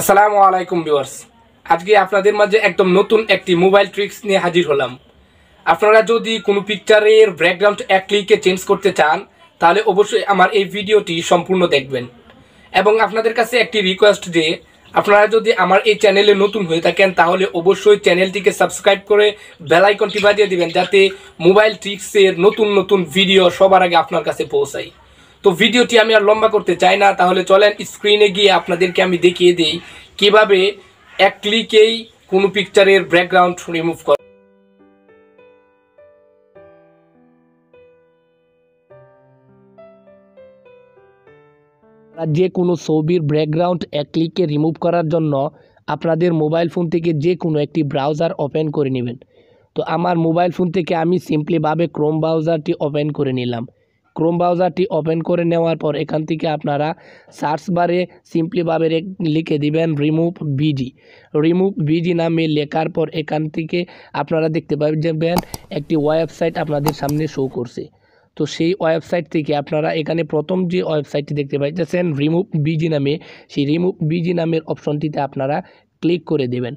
আসসালামু আলাইকুম ভিউয়ার্স আজকে আপনাদের মাঝে একদম নতুন একটি মোবাইল ট্রিক্স নিয়ে হাজির হলাম আপনারা যদি কোনো পিকচারের ব্যাকগ্রাউন্ড এক ক্লিকে চেঞ্জ করতে চান তাহলে অবশ্যই আমার এই ভিডিওটি সম্পূর্ণ দেখবেন এবং আপনাদের কাছে একটি রিকোয়েস্ট যে আপনারা যদি আমার এই চ্যানেলে নতুন হয়ে থাকেন তাহলে অবশ্যই চ্যানেলটিকে সাবস্ক্রাইব করে বেলাইকনটি বাজিয়ে দিবেন যাতে মোবাইল ট্রিক্সের নতুন নতুন ভিডিও সবার আগে আপনার কাছে পৌঁছায় তো ভিডিওটি আমি আর লম্বা করতে চাই না তাহলে চলেন স্ক্রিনে গিয়ে আপনাদেরকে আমি দেখিয়ে দিই কিভাবে এক ক্লিকেই কোনো পিকচারের ব্যাকগ্রাউন্ড রিমুভ করে যে কোনো ছবির ব্যাকগ্রাউন্ড এক ক্লিকে রিমুভ করার জন্য আপনাদের মোবাইল ফোন থেকে যে কোনো একটি ব্রাউজার ওপেন করে নেবেন তো আমার মোবাইল ফোন থেকে আমি সিম্পলিভাবে ক্রোম ব্রাউজারটি ওপেন করে নিলাম ক্রোম ব্রাউজারটি ওপেন করে নেওয়ার পর এখান থেকে আপনারা সার্চ বারে সিম্পলিভাবে লিখে দিবেন রিমুভ বিডি রিমুভ বিডি নামে লেখার পর এখান থেকে আপনারা দেখতে পাবেন একটি ওয়েবসাইট আপনাদের সামনে শো করছে তো সেই ওয়েবসাইট থেকে আপনারা এখানে প্রথম যে ওয়েবসাইটটি দেখতে পাইতেছেন রিমুভ বিজি নামে সেই রিমুভ বিজি নামের অপশনটিতে আপনারা ক্লিক করে দেবেন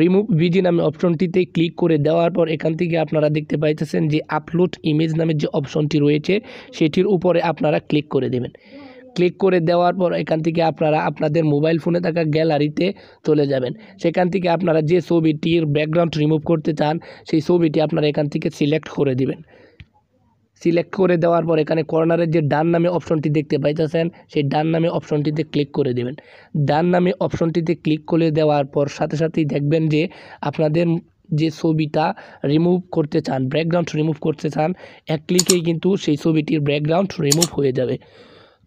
রিমুভ ভিজি নামে অপশনটিতে ক্লিক করে দেওয়ার পর এখান থেকে আপনারা দেখতে পাইতেছেন যে আপলোড ইমেজ নামের যে অপশনটি রয়েছে সেটির উপরে আপনারা ক্লিক করে দেবেন ক্লিক করে দেওয়ার পর এখান থেকে আপনারা আপনাদের মোবাইল ফোনে থাকা গ্যালারিতে চলে যাবেন সেখান থেকে আপনারা যে ছবিটির ব্যাকগ্রাউন্ড রিমুভ করতে চান সেই ছবিটি আপনারা এখান থেকে সিলেক্ট করে দিবেন সিলেক্ট করে দেওয়ার পর এখানে কর্নারের যে ডান নামে অপশনটি দেখতে পাইতেছেন সেই ডান নামে অপশনটিতে ক্লিক করে দেবেন ডান নামে অপশনটিতে ক্লিক করে দেওয়ার পর সাথে সাথেই দেখবেন যে আপনাদের যে ছবিটা রিমুভ করতে চান ব্যাকগ্রাউন্ড রিমুভ করতে চান এক ক্লিকেই কিন্তু সেই ছবিটির ব্যাকগ্রাউন্ড রিমুভ হয়ে যাবে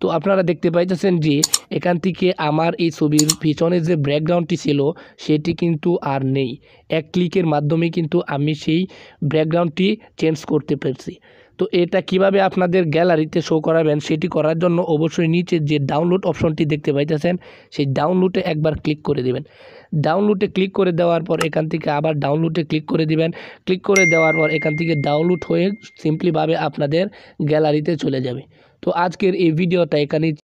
তো আপনারা দেখতে পাইতেছেন যে এখান থেকে আমার এই ছবির পিছনে যে ব্যাকগ্রাউন্ডটি ছিল সেটি কিন্তু আর নেই এক ক্লিকের মাধ্যমে কিন্তু আমি সেই ব্যাকগ্রাউন্ডটি চেঞ্জ করতে পেরেছি তো এটা কিভাবে আপনাদের গ্যালারিতে শো করাবেন সেটি করার জন্য অবশ্যই নিচে যে ডাউনলোড অপশনটি দেখতে পাইতেছেন সেই ডাউনলোডে একবার ক্লিক করে দেবেন ডাউনলোডে ক্লিক করে দেওয়ার পর এখান থেকে আবার ডাউনলোডে ক্লিক করে দিবেন ক্লিক করে দেওয়ার পর এখান থেকে ডাউনলোড হয়ে সিম্পলিভাবে আপনাদের গ্যালারিতে চলে যাবে তো আজকের এই ভিডিওটা এখানেই